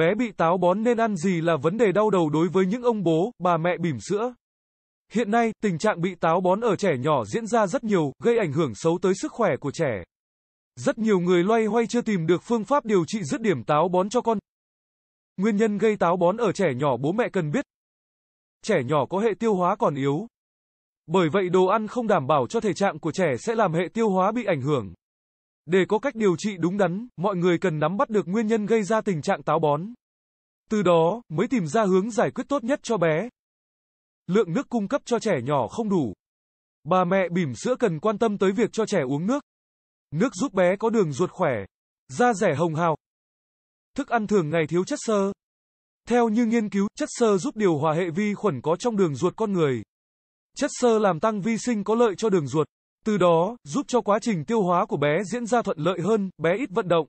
bé bị táo bón nên ăn gì là vấn đề đau đầu đối với những ông bố, bà mẹ bỉm sữa. Hiện nay, tình trạng bị táo bón ở trẻ nhỏ diễn ra rất nhiều, gây ảnh hưởng xấu tới sức khỏe của trẻ. Rất nhiều người loay hoay chưa tìm được phương pháp điều trị dứt điểm táo bón cho con. Nguyên nhân gây táo bón ở trẻ nhỏ bố mẹ cần biết. Trẻ nhỏ có hệ tiêu hóa còn yếu. Bởi vậy đồ ăn không đảm bảo cho thể trạng của trẻ sẽ làm hệ tiêu hóa bị ảnh hưởng. Để có cách điều trị đúng đắn, mọi người cần nắm bắt được nguyên nhân gây ra tình trạng táo bón. Từ đó, mới tìm ra hướng giải quyết tốt nhất cho bé. Lượng nước cung cấp cho trẻ nhỏ không đủ. Bà mẹ bỉm sữa cần quan tâm tới việc cho trẻ uống nước. Nước giúp bé có đường ruột khỏe, da rẻ hồng hào. Thức ăn thường ngày thiếu chất xơ. Theo như nghiên cứu, chất xơ giúp điều hòa hệ vi khuẩn có trong đường ruột con người. Chất xơ làm tăng vi sinh có lợi cho đường ruột. Từ đó, giúp cho quá trình tiêu hóa của bé diễn ra thuận lợi hơn, bé ít vận động.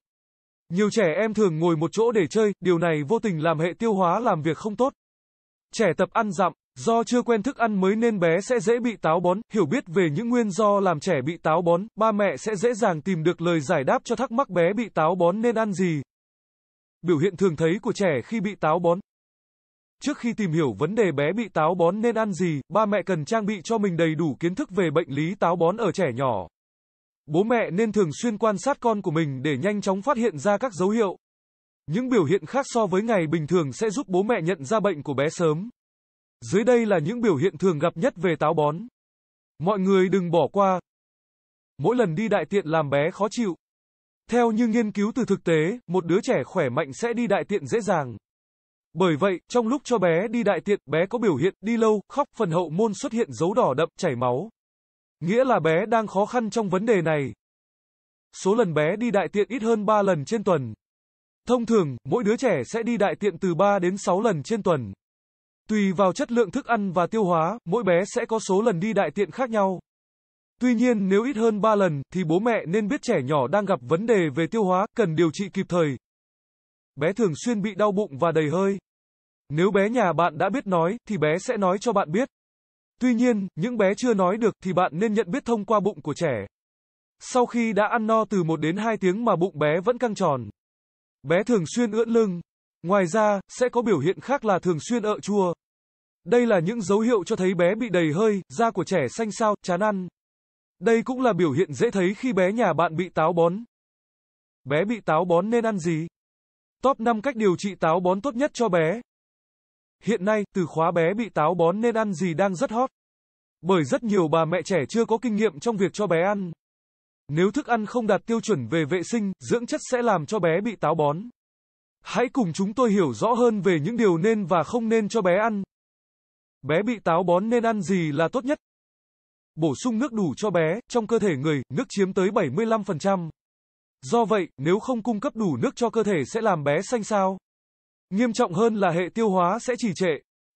Nhiều trẻ em thường ngồi một chỗ để chơi, điều này vô tình làm hệ tiêu hóa làm việc không tốt. Trẻ tập ăn dặm, do chưa quen thức ăn mới nên bé sẽ dễ bị táo bón, hiểu biết về những nguyên do làm trẻ bị táo bón, ba mẹ sẽ dễ dàng tìm được lời giải đáp cho thắc mắc bé bị táo bón nên ăn gì. Biểu hiện thường thấy của trẻ khi bị táo bón Trước khi tìm hiểu vấn đề bé bị táo bón nên ăn gì, ba mẹ cần trang bị cho mình đầy đủ kiến thức về bệnh lý táo bón ở trẻ nhỏ. Bố mẹ nên thường xuyên quan sát con của mình để nhanh chóng phát hiện ra các dấu hiệu. Những biểu hiện khác so với ngày bình thường sẽ giúp bố mẹ nhận ra bệnh của bé sớm. Dưới đây là những biểu hiện thường gặp nhất về táo bón. Mọi người đừng bỏ qua. Mỗi lần đi đại tiện làm bé khó chịu. Theo như nghiên cứu từ thực tế, một đứa trẻ khỏe mạnh sẽ đi đại tiện dễ dàng, bởi vậy, trong lúc cho bé đi đại tiện, bé có biểu hiện đi lâu, khóc, phần hậu môn xuất hiện dấu đỏ đậm, chảy máu. Nghĩa là bé đang khó khăn trong vấn đề này. Số lần bé đi đại tiện ít hơn 3 lần trên tuần. Thông thường, mỗi đứa trẻ sẽ đi đại tiện từ 3 đến 6 lần trên tuần. Tùy vào chất lượng thức ăn và tiêu hóa, mỗi bé sẽ có số lần đi đại tiện khác nhau. Tuy nhiên, nếu ít hơn 3 lần thì bố mẹ nên biết trẻ nhỏ đang gặp vấn đề về tiêu hóa, cần điều trị kịp thời, bé thường xuyên bị đau bụng và đầy hơi. Nếu bé nhà bạn đã biết nói, thì bé sẽ nói cho bạn biết. Tuy nhiên, những bé chưa nói được thì bạn nên nhận biết thông qua bụng của trẻ. Sau khi đã ăn no từ 1 đến 2 tiếng mà bụng bé vẫn căng tròn. Bé thường xuyên ưỡn lưng. Ngoài ra, sẽ có biểu hiện khác là thường xuyên ợ chua. Đây là những dấu hiệu cho thấy bé bị đầy hơi, da của trẻ xanh xao, chán ăn. Đây cũng là biểu hiện dễ thấy khi bé nhà bạn bị táo bón. Bé bị táo bón nên ăn gì? Top 5 cách điều trị táo bón tốt nhất cho bé. Hiện nay, từ khóa bé bị táo bón nên ăn gì đang rất hot. Bởi rất nhiều bà mẹ trẻ chưa có kinh nghiệm trong việc cho bé ăn. Nếu thức ăn không đạt tiêu chuẩn về vệ sinh, dưỡng chất sẽ làm cho bé bị táo bón. Hãy cùng chúng tôi hiểu rõ hơn về những điều nên và không nên cho bé ăn. Bé bị táo bón nên ăn gì là tốt nhất? Bổ sung nước đủ cho bé, trong cơ thể người, nước chiếm tới 75%. Do vậy, nếu không cung cấp đủ nước cho cơ thể sẽ làm bé xanh xao. Nghiêm trọng hơn là hệ tiêu hóa sẽ trì trệ,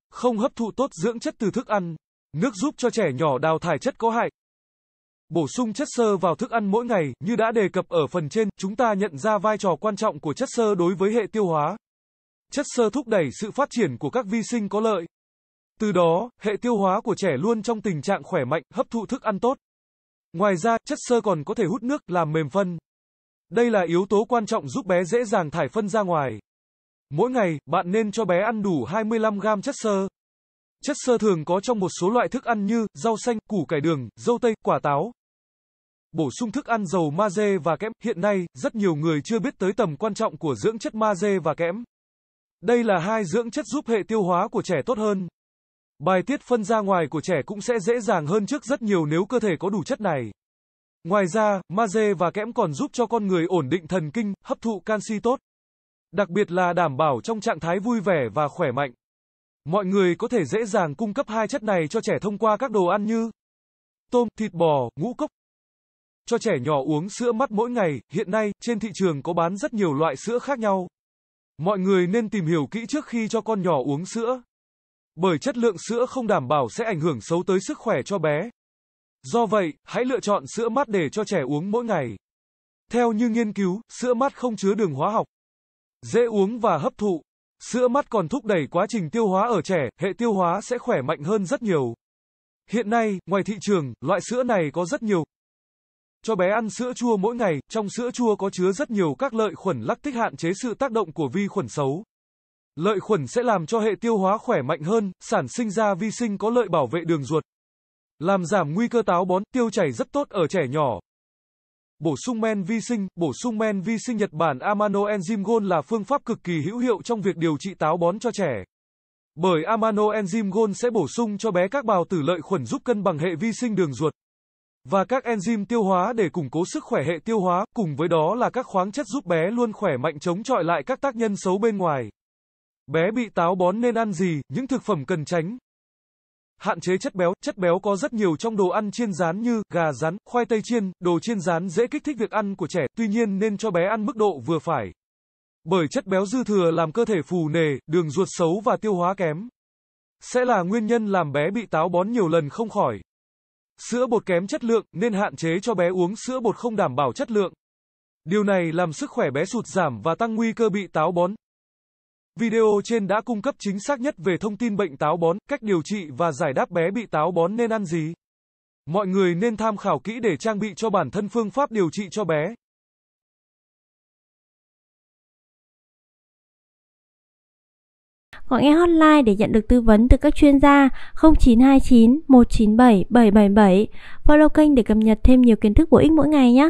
không hấp thụ tốt dưỡng chất từ thức ăn. Nước giúp cho trẻ nhỏ đào thải chất có hại. Bổ sung chất xơ vào thức ăn mỗi ngày, như đã đề cập ở phần trên, chúng ta nhận ra vai trò quan trọng của chất xơ đối với hệ tiêu hóa. Chất xơ thúc đẩy sự phát triển của các vi sinh có lợi. Từ đó, hệ tiêu hóa của trẻ luôn trong tình trạng khỏe mạnh, hấp thụ thức ăn tốt. Ngoài ra, chất xơ còn có thể hút nước, làm mềm phân, đây là yếu tố quan trọng giúp bé dễ dàng thải phân ra ngoài. Mỗi ngày, bạn nên cho bé ăn đủ 25 gram chất xơ. Chất xơ thường có trong một số loại thức ăn như rau xanh, củ cải đường, dâu tây, quả táo. Bổ sung thức ăn giàu magie và kẽm, hiện nay rất nhiều người chưa biết tới tầm quan trọng của dưỡng chất magie và kẽm. Đây là hai dưỡng chất giúp hệ tiêu hóa của trẻ tốt hơn. Bài tiết phân ra ngoài của trẻ cũng sẽ dễ dàng hơn trước rất nhiều nếu cơ thể có đủ chất này. Ngoài ra, magie và kẽm còn giúp cho con người ổn định thần kinh, hấp thụ canxi tốt. Đặc biệt là đảm bảo trong trạng thái vui vẻ và khỏe mạnh. Mọi người có thể dễ dàng cung cấp hai chất này cho trẻ thông qua các đồ ăn như tôm, thịt bò, ngũ cốc. Cho trẻ nhỏ uống sữa mắt mỗi ngày, hiện nay trên thị trường có bán rất nhiều loại sữa khác nhau. Mọi người nên tìm hiểu kỹ trước khi cho con nhỏ uống sữa. Bởi chất lượng sữa không đảm bảo sẽ ảnh hưởng xấu tới sức khỏe cho bé. Do vậy, hãy lựa chọn sữa mát để cho trẻ uống mỗi ngày. Theo như nghiên cứu, sữa mát không chứa đường hóa học, dễ uống và hấp thụ. Sữa mát còn thúc đẩy quá trình tiêu hóa ở trẻ, hệ tiêu hóa sẽ khỏe mạnh hơn rất nhiều. Hiện nay, ngoài thị trường, loại sữa này có rất nhiều. Cho bé ăn sữa chua mỗi ngày, trong sữa chua có chứa rất nhiều các lợi khuẩn lactic hạn chế sự tác động của vi khuẩn xấu. Lợi khuẩn sẽ làm cho hệ tiêu hóa khỏe mạnh hơn, sản sinh ra vi sinh có lợi bảo vệ đường ruột. Làm giảm nguy cơ táo bón, tiêu chảy rất tốt ở trẻ nhỏ. Bổ sung men vi sinh, bổ sung men vi sinh Nhật Bản amano enzyme gold là phương pháp cực kỳ hữu hiệu trong việc điều trị táo bón cho trẻ. Bởi amano enzyme gold sẽ bổ sung cho bé các bào tử lợi khuẩn giúp cân bằng hệ vi sinh đường ruột và các enzyme tiêu hóa để củng cố sức khỏe hệ tiêu hóa, cùng với đó là các khoáng chất giúp bé luôn khỏe mạnh chống chọi lại các tác nhân xấu bên ngoài. Bé bị táo bón nên ăn gì, những thực phẩm cần tránh, Hạn chế chất béo, chất béo có rất nhiều trong đồ ăn chiên rán như gà rán, khoai tây chiên, đồ chiên rán dễ kích thích việc ăn của trẻ, tuy nhiên nên cho bé ăn mức độ vừa phải. Bởi chất béo dư thừa làm cơ thể phù nề, đường ruột xấu và tiêu hóa kém. Sẽ là nguyên nhân làm bé bị táo bón nhiều lần không khỏi. Sữa bột kém chất lượng nên hạn chế cho bé uống sữa bột không đảm bảo chất lượng. Điều này làm sức khỏe bé sụt giảm và tăng nguy cơ bị táo bón, Video trên đã cung cấp chính xác nhất về thông tin bệnh táo bón, cách điều trị và giải đáp bé bị táo bón nên ăn gì. Mọi người nên tham khảo kỹ để trang bị cho bản thân phương pháp điều trị cho bé. Gọi ngay hotline để nhận được tư vấn từ các chuyên gia 0929 197 777. Follow kênh để cập nhật thêm nhiều kiến thức bổ ích mỗi ngày nhé.